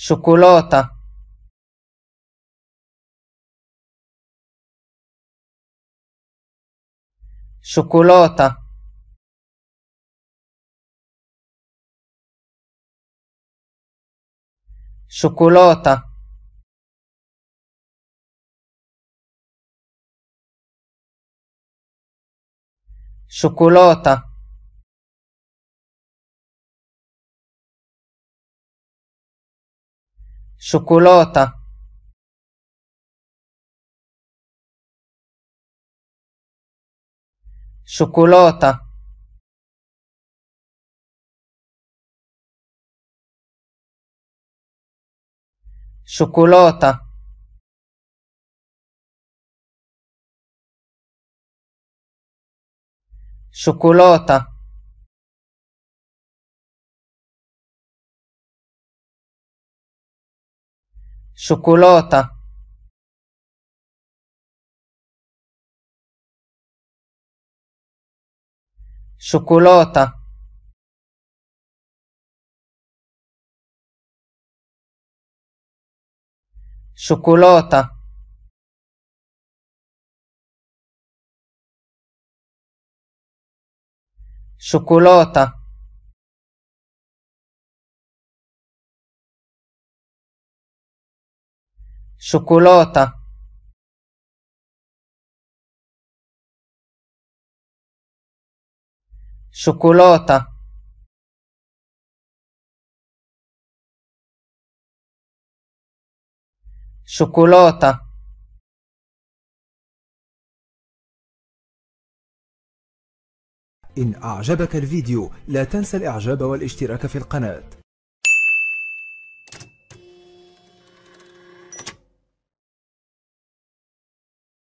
cioccolata cioccolata cioccolata cioccolata cioccolata cioccolata cioccolata cioccolata cioccolata cioccolata cioccolata cioccolata شوكولاتة شوكولاتة شوكولاتة إن أعجبك الفيديو لا تنسى الإعجاب والاشتراك في القناة